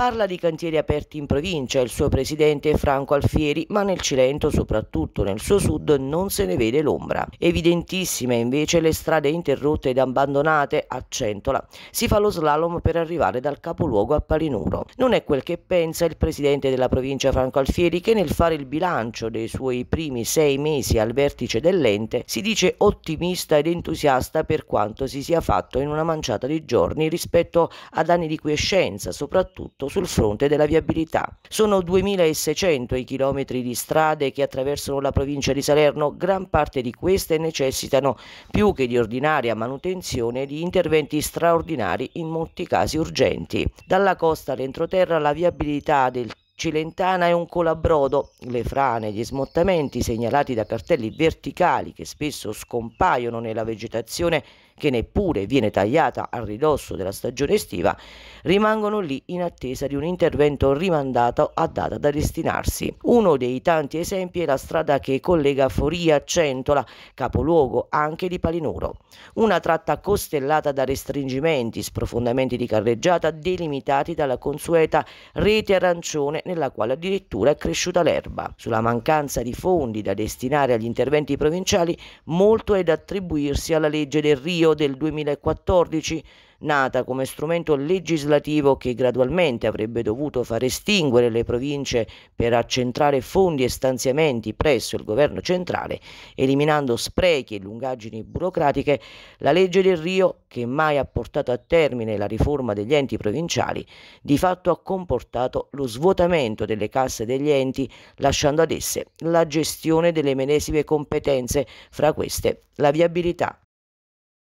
Parla di cantieri aperti in provincia il suo presidente Franco Alfieri, ma nel Cilento, soprattutto nel suo sud, non se ne vede l'ombra. Evidentissime invece le strade interrotte ed abbandonate a Centola. Si fa lo slalom per arrivare dal capoluogo a Palinuro. Non è quel che pensa il presidente della provincia Franco Alfieri che nel fare il bilancio dei suoi primi sei mesi al vertice dell'ente si dice ottimista ed entusiasta per quanto si sia fatto in una manciata di giorni rispetto ad anni di quiescenza, soprattutto sul fronte della viabilità. Sono 2.600 i chilometri di strade che attraversano la provincia di Salerno, gran parte di queste necessitano più che di ordinaria manutenzione di interventi straordinari in molti casi urgenti. Dalla costa all'entroterra la viabilità del Cilentana è un colabrodo. Le frane e gli smottamenti segnalati da cartelli verticali che spesso scompaiono nella vegetazione che neppure viene tagliata al ridosso della stagione estiva, rimangono lì in attesa di un intervento rimandato a data da destinarsi. Uno dei tanti esempi è la strada che collega Foria a Centola, capoluogo anche di Palinuro. Una tratta costellata da restringimenti, sprofondamenti di carreggiata delimitati dalla consueta rete arancione nella quale addirittura è cresciuta l'erba. Sulla mancanza di fondi da destinare agli interventi provinciali molto è da attribuirsi alla legge del Rio del 2014 nata come strumento legislativo che gradualmente avrebbe dovuto far estinguere le province per accentrare fondi e stanziamenti presso il governo centrale, eliminando sprechi e lungaggini burocratiche, la legge del Rio, che mai ha portato a termine la riforma degli enti provinciali, di fatto ha comportato lo svuotamento delle casse degli enti, lasciando ad esse la gestione delle medesime competenze, fra queste la viabilità.